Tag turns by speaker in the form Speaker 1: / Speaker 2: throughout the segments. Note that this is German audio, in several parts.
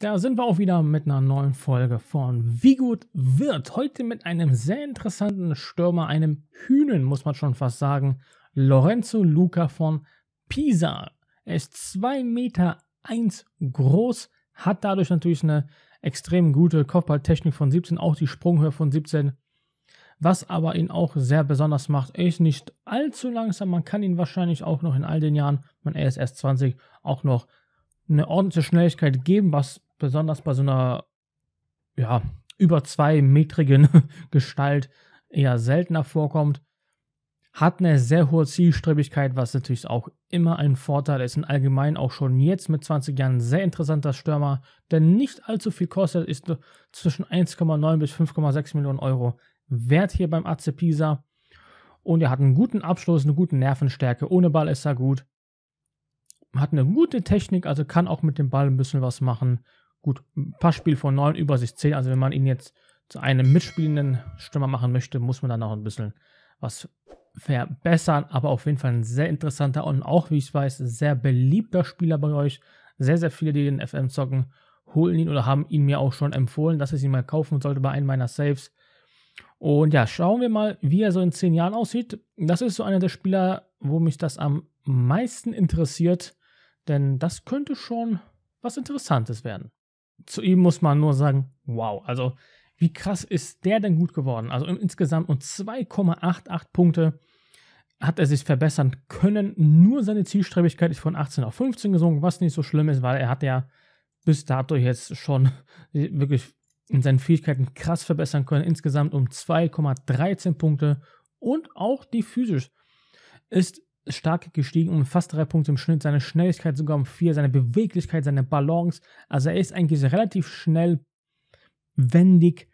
Speaker 1: Da sind wir auch wieder mit einer neuen Folge von Wie gut wird. Heute mit einem sehr interessanten Stürmer, einem Hühnen, muss man schon fast sagen, Lorenzo Luca von Pisa. Er ist 2,1 Meter 1 groß, hat dadurch natürlich eine extrem gute Kopfballtechnik von 17, auch die Sprunghöhe von 17. Was aber ihn auch sehr besonders macht, er ist nicht allzu langsam. Man kann ihn wahrscheinlich auch noch in all den Jahren, man er ist erst 20, auch noch eine ordentliche Schnelligkeit geben, was besonders bei so einer ja, über zwei metrigen Gestalt eher seltener vorkommt. Hat eine sehr hohe Zielstrebigkeit, was natürlich auch immer ein Vorteil ist. Und allgemein auch schon jetzt mit 20 Jahren ein sehr interessanter Stürmer, der nicht allzu viel kostet, ist zwischen 1,9 bis 5,6 Millionen Euro wert hier beim AC Pisa. Und er hat einen guten Abschluss, eine gute Nervenstärke. Ohne Ball ist er gut. Hat eine gute Technik, also kann auch mit dem Ball ein bisschen was machen. Gut, ein Passspiel von 9, Übersicht 10. Also wenn man ihn jetzt zu einem mitspielenden Stürmer machen möchte, muss man dann noch ein bisschen was verbessern. Aber auf jeden Fall ein sehr interessanter und auch, wie ich weiß, sehr beliebter Spieler bei euch. Sehr, sehr viele, die den FM zocken, holen ihn oder haben ihn mir auch schon empfohlen, dass ich ihn mal kaufen sollte bei einem meiner Saves. Und ja, schauen wir mal, wie er so in 10 Jahren aussieht. Das ist so einer der Spieler, wo mich das am meisten interessiert, denn das könnte schon was Interessantes werden zu ihm muss man nur sagen, wow, also wie krass ist der denn gut geworden? Also insgesamt um 2,88 Punkte hat er sich verbessern können. Nur seine Zielstrebigkeit ist von 18 auf 15 gesunken, was nicht so schlimm ist, weil er hat ja bis dato jetzt schon wirklich in seinen Fähigkeiten krass verbessern können. Insgesamt um 2,13 Punkte und auch die physisch ist stark gestiegen, um fast drei Punkte im Schnitt, seine Schnelligkeit sogar um vier, seine Beweglichkeit, seine Balance. Also er ist eigentlich relativ schnell wendig,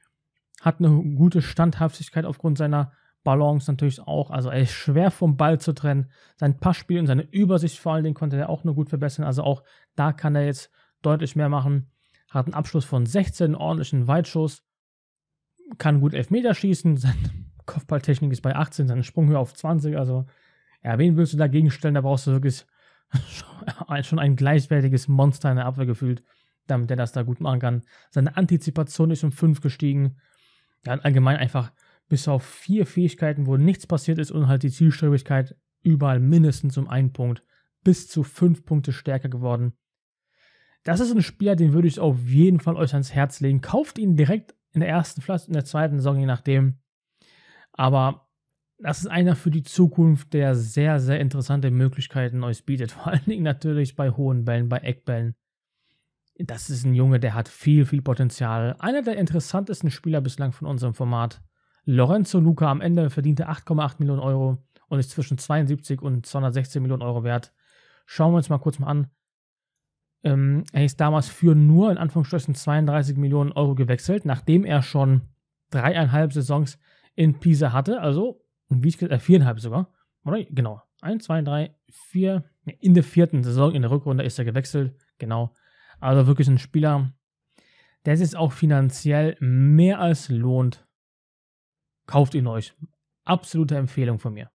Speaker 1: hat eine gute Standhaftigkeit aufgrund seiner Balance natürlich auch. Also er ist schwer vom Ball zu trennen. Sein Passspiel und seine Übersicht vor allen Dingen konnte er auch nur gut verbessern. Also auch da kann er jetzt deutlich mehr machen. Hat einen Abschluss von 16, ordentlichen Weitschuss. Kann gut Elfmeter schießen. Seine Kopfballtechnik ist bei 18, seine Sprunghöhe auf 20. Also ja, wen willst du dagegen stellen? Da brauchst du wirklich schon ein gleichwertiges Monster in der Abwehr gefühlt, damit er das da gut machen kann. Seine Antizipation ist um 5 gestiegen. Ja, allgemein einfach bis auf vier Fähigkeiten, wo nichts passiert ist und halt die Zielstrebigkeit überall mindestens um einen Punkt bis zu fünf Punkte stärker geworden. Das ist ein Spieler, den würde ich auf jeden Fall euch ans Herz legen. Kauft ihn direkt in der ersten, Flasche, in der zweiten Saison, je nachdem. Aber das ist einer für die Zukunft, der sehr, sehr interessante Möglichkeiten euch bietet. Vor allen Dingen natürlich bei hohen Bällen, bei Eckbällen. Das ist ein Junge, der hat viel, viel Potenzial. Einer der interessantesten Spieler bislang von unserem Format. Lorenzo Luca am Ende verdiente 8,8 Millionen Euro und ist zwischen 72 und 216 Millionen Euro wert. Schauen wir uns mal kurz mal an. Ähm, er ist damals für nur in Anführungsstrichen 32 Millionen Euro gewechselt, nachdem er schon dreieinhalb Saisons in Pisa hatte. Also und wie ich gesagt, äh, viereinhalb sogar. Oder? Genau. Eins, zwei, drei, vier. In der vierten Saison, in der Rückrunde ist er gewechselt. Genau. Also wirklich ein Spieler, der ist auch finanziell mehr als lohnt. Kauft ihn euch. Absolute Empfehlung von mir.